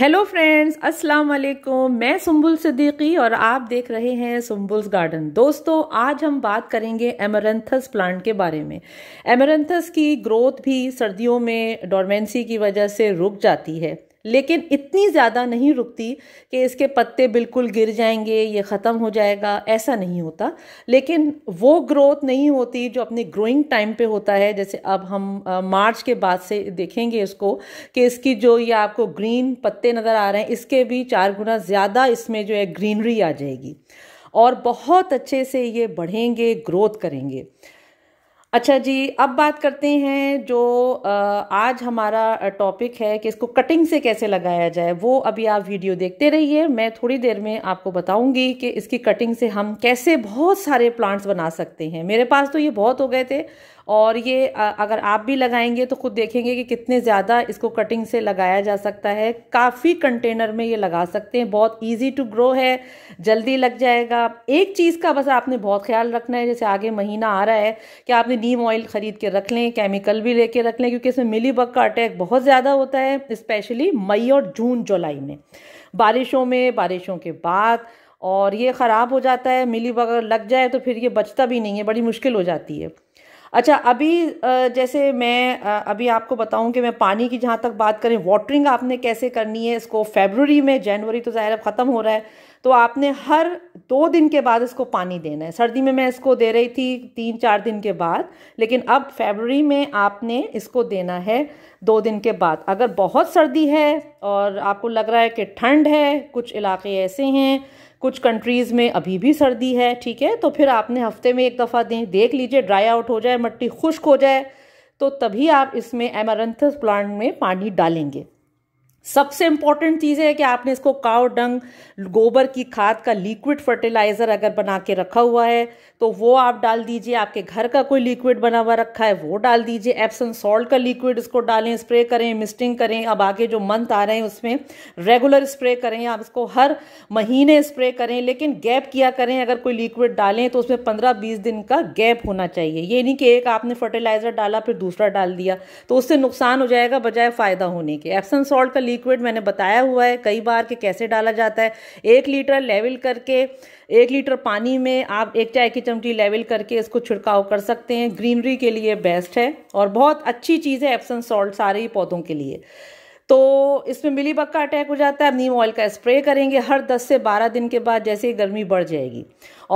hello friends अस्सलाम वालेकुम मैं सुम्बुल सिद्दीकी और आप देख रहे हैं सुम्बुल्स गार्डन दोस्तों आज हम बात करेंगे एमरेंथस प्लांट के बारे में एमरेंथस की ग्रोथ भी सर्दियों में डोरमेंसी की वजह से रुक जाती है लेकिन इतनी ज़्यादा नहीं रुकती कि इसके पत्ते बिल्कुल गिर जाएंगे ये ख़त्म हो जाएगा ऐसा नहीं होता लेकिन वो ग्रोथ नहीं होती जो अपने ग्रोइंग टाइम पे होता है जैसे अब हम आ, मार्च के बाद से देखेंगे इसको कि इसकी जो ये आपको ग्रीन पत्ते नज़र आ रहे हैं इसके भी चार गुना ज़्यादा इसमें जो है ग्रीनरी आ जाएगी और बहुत अच्छे से ये बढ़ेंगे ग्रोथ करेंगे अच्छा जी अब बात करते हैं जो आज हमारा टॉपिक है कि इसको कटिंग से कैसे लगाया जाए वो अभी आप वीडियो देखते रहिए मैं थोड़ी देर में आपको बताऊंगी कि इसकी कटिंग से हम कैसे बहुत सारे प्लांट्स बना सकते हैं मेरे पास तो ये बहुत हो गए थे और ये अगर आप भी लगाएंगे तो खुद देखेंगे कि कितने ज़्यादा इसको कटिंग से लगाया जा सकता है काफ़ी कंटेनर में ये लगा सकते हैं बहुत इजी टू ग्रो है जल्दी लग जाएगा एक चीज़ का बस आपने बहुत ख्याल रखना है जैसे आगे महीना आ रहा है कि आपने नीम ऑयल ख़रीद के रख लें केमिकल भी लेके रख लें क्योंकि इसमें मिली बग का अटैक बहुत ज़्यादा होता है इस्पेशली मई और जून जुलाई में बारिशों में बारिशों के बाद और ये ख़राब हो जाता है मिली बग अगर लग जाए तो फिर ये बचता भी नहीं है बड़ी मुश्किल हो जाती है अच्छा अभी जैसे मैं अभी आपको बताऊं कि मैं पानी की जहाँ तक बात करें वाटरिंग आपने कैसे करनी है इसको फेबररी में जनवरी तो ज़ाहिर ख़त्म हो रहा है तो आपने हर दो दिन के बाद इसको पानी देना है सर्दी में मैं इसको दे रही थी तीन चार दिन के बाद लेकिन अब फेबररी में आपने इसको देना है दो दिन के बाद अगर बहुत सर्दी है और आपको लग रहा है कि ठंड है कुछ इलाके ऐसे हैं कुछ कंट्रीज़ में अभी भी सर्दी है ठीक है तो फिर आपने हफ्ते में एक दफ़ा दें देख लीजिए ड्राई आउट हो जाए मट्टी खुश्क हो जाए तो तभी आप इसमें एमारंथस प्लांट में पानी डालेंगे सबसे इंपॉर्टेंट चीज़ है कि आपने इसको काव डंग गोबर की खाद का लिक्विड फर्टिलाइज़र अगर बना के रखा हुआ है तो वो आप डाल दीजिए आपके घर का कोई लिक्विड बना हुआ रखा है वो डाल दीजिए एप्सन सॉल्ट का लिक्विड इसको डालें स्प्रे करें मिस्टिंग करें अब आगे जो मंथ आ रहे हैं उसमें रेगुलर स्प्रे करें आप इसको हर महीने स्प्रे करें लेकिन गैप किया करें अगर कोई लिक्विड डालें तो उसमें पंद्रह बीस दिन का गैप होना चाहिए ये नहीं कि एक आपने फर्टिलाइज़र डाला फिर दूसरा डाल दिया तो उससे नुकसान हो जाएगा बजाय फ़ायदा होने के एप्सन सॉल्ट का लिक्विड मैंने बताया हुआ है कई बार कि कैसे डाला जाता है एक लीटर लेवल करके एक लीटर पानी में आप एक चाय की चमची लेवल करके इसको छिड़काव कर सकते हैं ग्रीनरी के लिए बेस्ट है और बहुत अच्छी चीज़ है एप्सन सॉल्ट सारे ही पौधों के लिए तो इसमें मिली बक्का अटैक हो जाता है नीम ऑयल का स्प्रे करेंगे हर 10 से 12 दिन के बाद जैसे गर्मी बढ़ जाएगी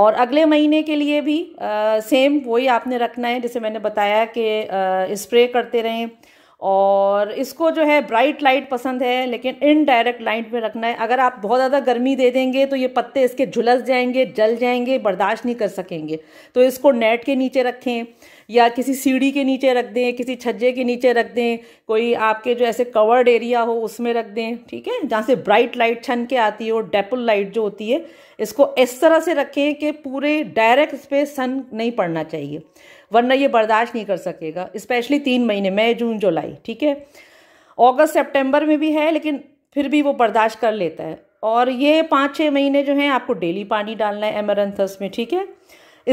और अगले महीने के लिए भी आ, सेम वही आपने रखना है जैसे मैंने बताया कि स्प्रे करते रहें और इसको जो है ब्राइट लाइट पसंद है लेकिन इनडायरेक्ट लाइट में रखना है अगर आप बहुत ज़्यादा गर्मी दे देंगे तो ये पत्ते इसके झुलस जाएंगे जल जाएंगे बर्दाश्त नहीं कर सकेंगे तो इसको नेट के नीचे रखें या किसी सीढ़ी के नीचे रख दें किसी छज्जे के नीचे रख दें कोई आपके जो ऐसे कवर्ड एरिया हो उसमें रख दें ठीक है जहाँ से ब्राइट लाइट छन के आती है और डेपल लाइट जो होती है इसको इस तरह से रखें कि पूरे डायरेक्ट इस पर सन नहीं पड़ना चाहिए वरना ये बर्दाश्त नहीं कर सकेगा स्पेशली तीन महीने मई जून जुलाई ठीक है अगस्त सितंबर में भी है लेकिन फिर भी वो बर्दाश्त कर लेता है और ये पाँच छः महीने जो है आपको डेली पानी डालना है एमरथस में ठीक है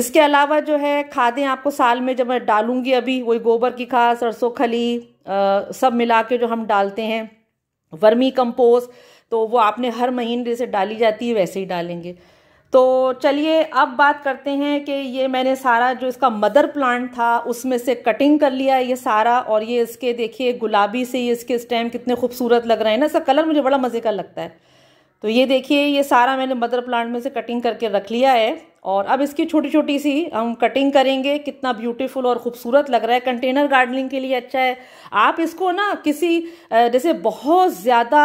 इसके अलावा जो है खादें आपको साल में जब मैं डालूंगी अभी वही गोबर की खाद सरसों खली आ, सब मिला के जो हम डालते हैं वर्मी कंपोस्ट तो वो आपने हर महीने जैसे डाली जाती है वैसे ही डालेंगे तो चलिए अब बात करते हैं कि ये मैंने सारा जो इसका मदर प्लांट था उसमें से कटिंग कर लिया ये सारा और ये इसके देखिए गुलाबी से ये इसके स्टेम कितने खूबसूरत लग रहे हैं ना इसका कलर मुझे बड़ा मज़े का लगता है तो ये देखिए ये सारा मैंने मदर प्लांट में से कटिंग करके रख लिया है और अब इसकी छोटी छोटी सी हम कटिंग करेंगे कितना ब्यूटीफुल और खूबसूरत लग रहा है कंटेनर गार्डनिंग के लिए अच्छा है आप इसको ना किसी जैसे बहुत ज़्यादा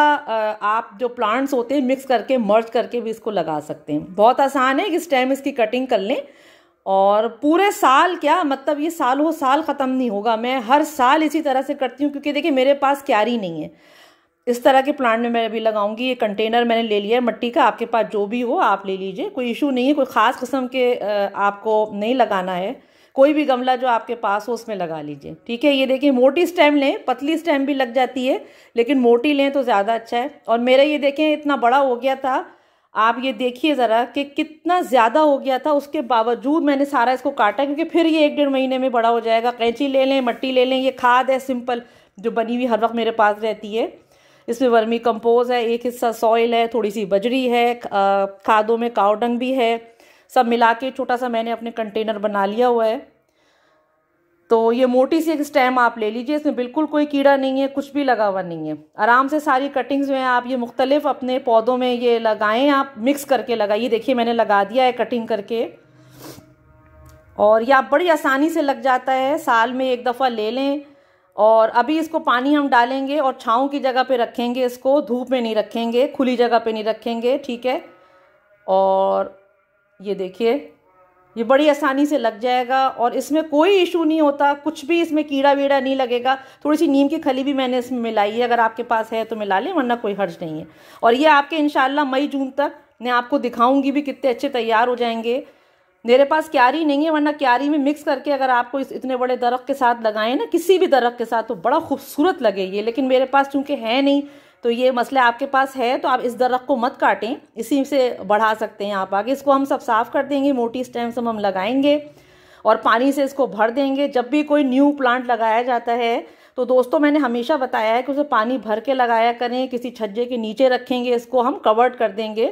आप जो प्लांट्स होते हैं मिक्स करके मर्ज करके भी इसको लगा सकते हैं बहुत आसान है इस टाइम इसकी कटिंग कर लें और पूरे साल क्या मतलब ये साल हो साल ख़त्म नहीं होगा मैं हर साल इसी तरह से करती हूँ क्योंकि देखिए मेरे पास क्यारी नहीं है इस तरह के प्लांट में मैं अभी लगाऊंगी ये कंटेनर मैंने ले लिया है मट्टी का आपके पास जो भी हो आप ले लीजिए कोई इशू नहीं है कोई ख़ास किस्म के आपको नहीं लगाना है कोई भी गमला जो आपके पास हो उसमें लगा लीजिए ठीक है ये देखिए मोटी स्टेम लें पतली स्टेम भी लग जाती है लेकिन मोटी लें तो ज़्यादा अच्छा है और मेरा ये देखें इतना बड़ा हो गया था आप ये देखिए ज़रा कि कितना ज़्यादा हो गया था उसके बावजूद मैंने सारा इसको काटा क्योंकि फिर ये एक डेढ़ महीने में बड़ा हो जाएगा कैंची ले लें मट्टी ले लें ये खाद है सिंपल जो बनी हुई हर वक्त मेरे पास रहती है इसमें वर्मी कंपोज है एक हिस्सा सॉइल है थोड़ी सी बजरी है खादों में कावडंग भी है सब मिला के छोटा सा मैंने अपने कंटेनर बना लिया हुआ है तो ये मोटी सी एक स्टेम आप ले लीजिए इसमें बिल्कुल कोई कीड़ा नहीं है कुछ भी लगा हुआ नहीं है आराम से सारी कटिंग्स में आप ये मुख्तलिफ अपने पौधों में ये लगाएं आप मिक्स करके लगाइए देखिए मैंने लगा दिया है कटिंग करके और ये आप बड़ी आसानी से लग जाता है साल में एक दफ़ा ले लें और अभी इसको पानी हम डालेंगे और छाँव की जगह पे रखेंगे इसको धूप में नहीं रखेंगे खुली जगह पे नहीं रखेंगे ठीक है और ये देखिए ये बड़ी आसानी से लग जाएगा और इसमें कोई इशू नहीं होता कुछ भी इसमें कीड़ा वीड़ा नहीं लगेगा थोड़ी सी नीम की खली भी मैंने इसमें मिलाई है अगर आपके पास है तो मिला लें वरना कोई हर्ज नहीं है और ये आपके इन मई जून तक मैं आपको दिखाऊँगी भी कितने अच्छे तैयार हो जाएंगे मेरे पास क्यारी नहीं है वरना क्यारी में मिक्स करके अगर आपको इस इतने बड़े दरख्त के साथ लगाएं ना किसी भी दरख्त के साथ तो बड़ा खूबसूरत लगे ये लेकिन मेरे पास चूंकि है नहीं तो ये मसला आपके पास है तो आप इस दरख्त को मत काटें इसी से बढ़ा सकते हैं आप आगे इसको हम सब साफ़ कर देंगे मोटी स्टेम्स हम हम लगाएंगे और पानी से इसको भर देंगे जब भी कोई न्यू प्लांट लगाया जाता है तो दोस्तों मैंने हमेशा बताया है कि उसे पानी भर के लगाया करें किसी छज्जे के नीचे रखेंगे इसको हम कवर्ड कर देंगे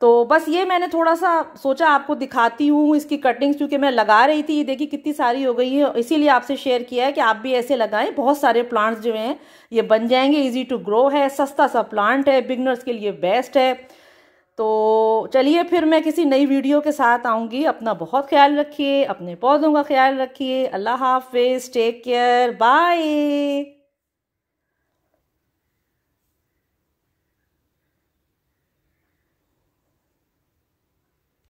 तो बस ये मैंने थोड़ा सा सोचा आपको दिखाती हूँ इसकी कटिंग्स क्योंकि मैं लगा रही थी ये देखिए कितनी सारी हो गई है इसीलिए आपसे शेयर किया है कि आप भी ऐसे लगाएं बहुत सारे प्लांट्स जो हैं ये बन जाएंगे इजी टू ग्रो है सस्ता सा प्लांट है बिगनर्स के लिए बेस्ट है तो चलिए फिर मैं किसी नई वीडियो के साथ आऊँगी अपना बहुत ख्याल रखिए अपने पौधों का ख्याल रखिए अल्लाह हाफिज़ टेक केयर बाय